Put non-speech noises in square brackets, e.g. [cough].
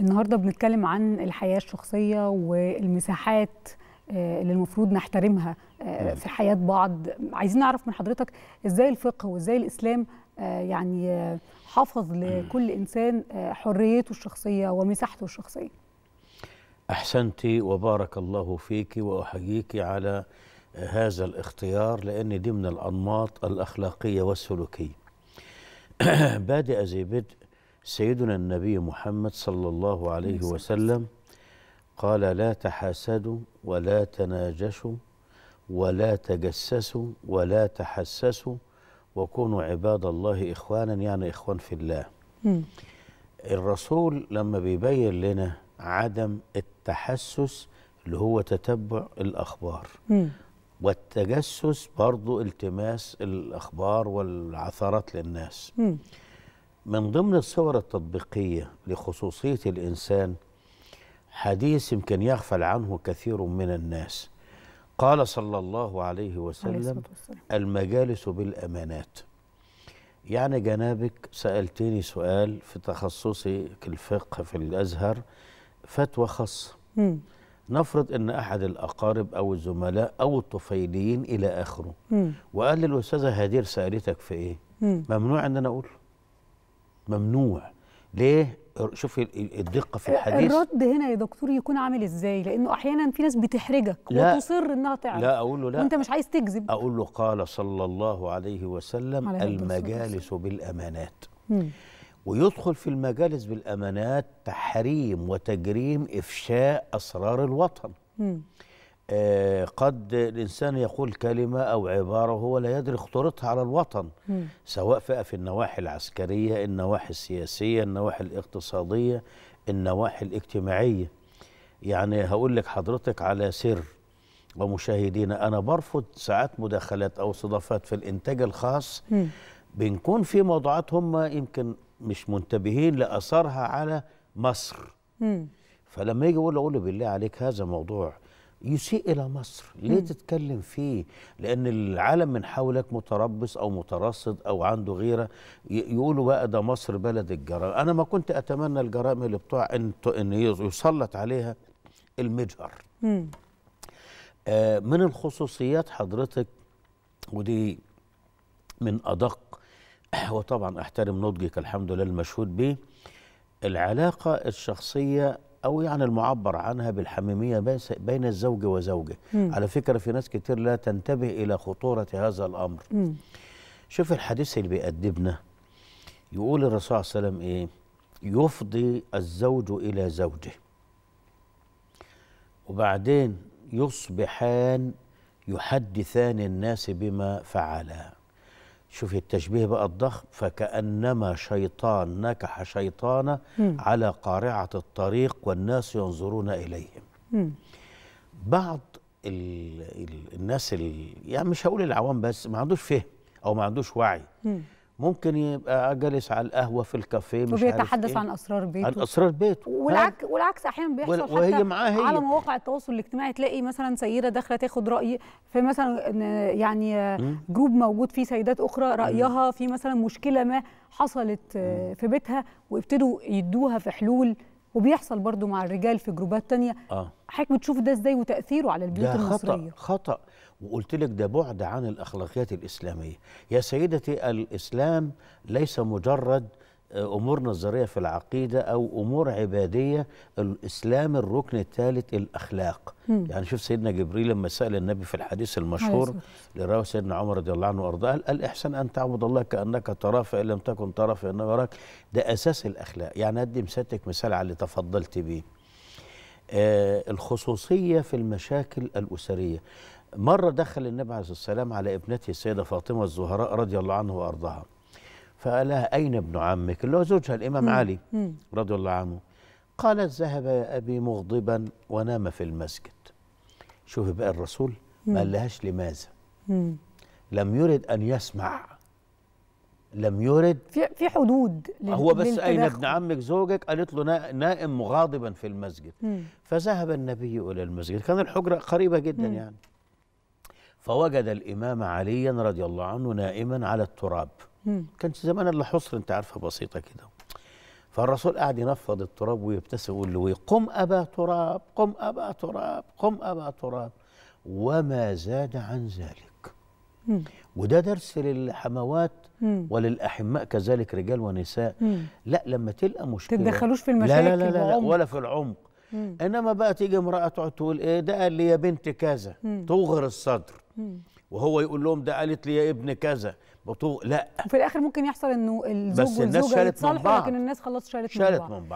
النهارده بنتكلم عن الحياه الشخصيه والمساحات آه، اللي المفروض نحترمها آه، في حياه بعض عايزين نعرف من حضرتك ازاي الفقه وازاي الاسلام آه، يعني حافظ لكل انسان حريته الشخصيه ومساحته الشخصيه احسنت وبارك الله فيك واحييك على هذا الاختيار لان دي من الانماط الاخلاقيه والسلوكيه [clears throat] بادئ زي بدء سيدنا النبي محمد صلى الله عليه وسلم قال لا تحاسدوا ولا تناجشوا ولا تجسسوا ولا تحسسوا وكونوا عباد الله إخوانا يعني إخوان في الله الرسول لما بيبين لنا عدم التحسس اللي هو تتبع الأخبار والتجسس برضو التماس الأخبار والعثرات للناس من ضمن الصور التطبيقية لخصوصية الإنسان حديث يمكن يغفل عنه كثير من الناس قال صلى الله عليه وسلم المجالس بالأمانات يعني جنابك سألتني سؤال في تخصصي الفقه في الأزهر فتوى خاصة نفرض أن أحد الأقارب أو الزملاء أو الطفيليين إلى آخره وقال للأستاذة هدير سألتك في إيه ممنوع أن أنا أقوله ممنوع ليه شوف الدقه في الحديث الرد هنا يا دكتور يكون عامل ازاي لانه احيانا في ناس بتحرجك لا وتصر انها تعرف لا اقول له لا وانت مش عايز تكذب اقول له قال صلى الله عليه وسلم عليه المجالس بالامانات مم. ويدخل في المجالس بالامانات تحريم وتجريم افشاء اسرار الوطن مم. آه، قد الإنسان يقول كلمة أو عبارة وهو لا يدري خطورتها على الوطن م. سواء في النواحي العسكرية النواحي السياسية النواحي الاقتصادية النواحي الاجتماعية يعني هقول لك حضرتك على سر ومشاهدينا أنا برفض ساعات مداخلات أو صدفات في الإنتاج الخاص م. بنكون في موضوعات هم يمكن مش منتبهين لأثرها على مصر م. فلما يجي يقول له بالله عليك هذا موضوع يسيء إلى مصر ليه م. تتكلم فيه لأن العالم من حولك متربص أو مترصد أو عنده غيرة يقولوا بقى ده مصر بلد الجرائم أنا ما كنت أتمنى الجرائم اللي بتوع أن, إن يسلط عليها المجهر آه من الخصوصيات حضرتك ودي من أدق وطبعا أحترم نضجك الحمد لله المشهود به العلاقة الشخصية أو يعني المعبر عنها بالحميمية بين الزوج وزوجه مم. على فكرة في ناس كتير لا تنتبه إلى خطورة هذا الأمر مم. شوف الحديث اللي بيأدبنا يقول الرسول صلى الله عليه وسلم إيه يفضي الزوج إلى زوجه وبعدين يصبحان يحدثان الناس بما فعلا شوفي التشبيه بقى الضخم فكأنما شيطان نكح شيطانة مم. على قارعة الطريق والناس ينظرون إليهم مم. بعض الـ الـ الناس ال يعني مش هقول العوام بس ما عندوش فهم أو ما عندوش وعي مم. ممكن يبقى جالس على القهوه في الكافيه مش وبيتحدث عارف إيه. عن اسرار بيته عن اسرار بيته والعكس والعكس احيانا بيحصل وهي حتى وهي معاه هي. على مواقع التواصل الاجتماعي تلاقي مثلا سيده داخله تاخد راي في مثلا يعني جروب موجود فيه سيدات اخرى رايها في مثلا مشكله ما حصلت في بيتها وابتدوا يدوها في حلول وبيحصل برضو مع الرجال في جروبات تانية آه. حضرتك بتشوف ده ازاي وتأثيره على البيوت ده المصرية خطأ خطأ وقلت لك ده بعد عن الأخلاقيات الإسلامية يا سيدتي الإسلام ليس مجرد امور نظريه في العقيده او امور عباديه الاسلام الركن الثالث الاخلاق م. يعني شوف سيدنا جبريل لما سال النبي في الحديث المشهور أيوة. لرواه سيدنا عمر رضي الله عنه وارضاه قال الاحسان ان تعبد الله كانك تراه فان لم تكن تراه فانه يراك ده اساس الاخلاق يعني ادي مساتك مثال على اللي تفضلت بيه آه الخصوصيه في المشاكل الاسريه مره دخل النبي عليه الصلاه والسلام على ابنته السيده فاطمه الزهراء رضي الله عنه وارضاها فقال لها أين ابن عمك اللي هو زوجها الإمام مم. علي رضي الله عنه قالت ذهب يا أبي مغضبا ونام في المسجد شوف بقى الرسول ما قالهاش لماذا مم. لم يرد أن يسمع لم يرد في في حدود هو بس اين ابن عمك زوجك قالت له نائم مغاضبا في المسجد مم. فذهب النبي الى المسجد كان الحجره قريبه جدا مم. يعني فوجد الامام عليا رضي الله عنه نائما على التراب كانت زمان الا حصر انت عارفها بسيطه كده فالرسول قاعد ينفض التراب ويبتسم ويقول له إيه؟ قم ابا تراب قم ابا تراب قم ابا تراب وما زاد عن ذلك مم. وده درس للحموات وللاحماء كذلك رجال ونساء مم. لا لما تلقى مشكله تتدخلوش في المشاكل لا لا لا, لا, لا ولا في العمق مم. انما بقى تيجي امراه تقعد تقول ايه ده قال لي يا بنت كذا تغر الصدر مم. وهو يقول لهم ده قالت لي يا ابن كذا بطوق لا وفي الاخر ممكن يحصل انه الزوج والزوجه يتصالحوا لكن الناس خلاص شالت, شالت من بعض, من بعض.